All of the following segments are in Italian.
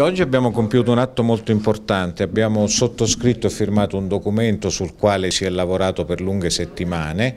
Oggi abbiamo compiuto un atto molto importante, abbiamo sottoscritto e firmato un documento sul quale si è lavorato per lunghe settimane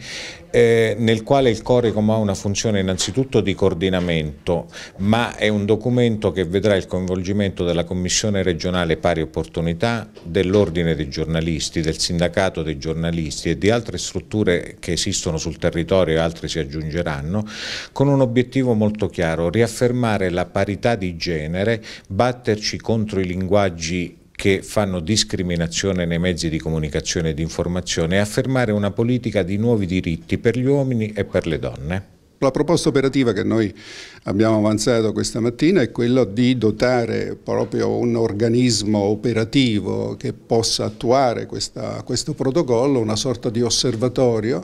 eh, nel quale il Corecom ha una funzione innanzitutto di coordinamento, ma è un documento che vedrà il coinvolgimento della Commissione regionale pari opportunità, dell'Ordine dei giornalisti, del Sindacato dei giornalisti e di altre strutture che esistono sul territorio e altre si aggiungeranno, con un obiettivo molto chiaro, riaffermare la parità di genere, batterci contro i linguaggi che fanno discriminazione nei mezzi di comunicazione e di informazione e affermare una politica di nuovi diritti per gli uomini e per le donne. La proposta operativa che noi abbiamo avanzato questa mattina è quella di dotare proprio un organismo operativo che possa attuare questa, questo protocollo, una sorta di osservatorio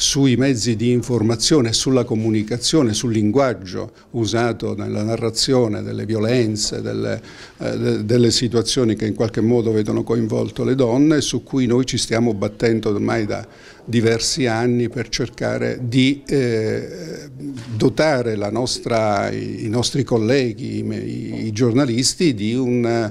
sui mezzi di informazione, sulla comunicazione, sul linguaggio usato nella narrazione delle violenze, delle, eh, delle situazioni che in qualche modo vedono coinvolto le donne, su cui noi ci stiamo battendo ormai da diversi anni per cercare di eh, dotare nostra, i, i, nostri colleghi, i, i giornalisti di un eh,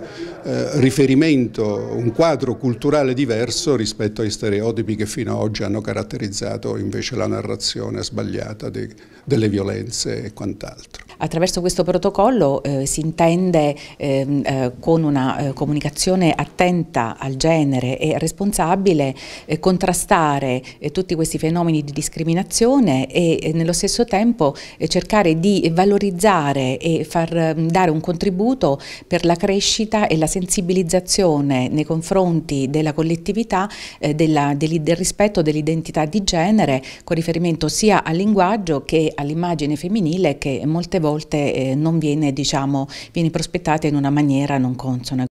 riferimento, un quadro culturale diverso rispetto ai stereotipi che fino ad oggi hanno caratterizzato invece la narrazione sbagliata de, delle violenze e quant'altro. Attraverso questo protocollo eh, si intende ehm, eh, con una eh, comunicazione attenta al genere e responsabile eh, contrastare eh, tutti questi fenomeni di discriminazione e nello stesso tempo cercare di valorizzare e far mm, dare un contributo per la crescita e la sensibilizzazione nei confronti della collettività della, del, del rispetto dell'identità di genere con riferimento sia al linguaggio che all'immagine femminile che molte volte volte eh, non viene, diciamo, viene prospettata in una maniera non consona.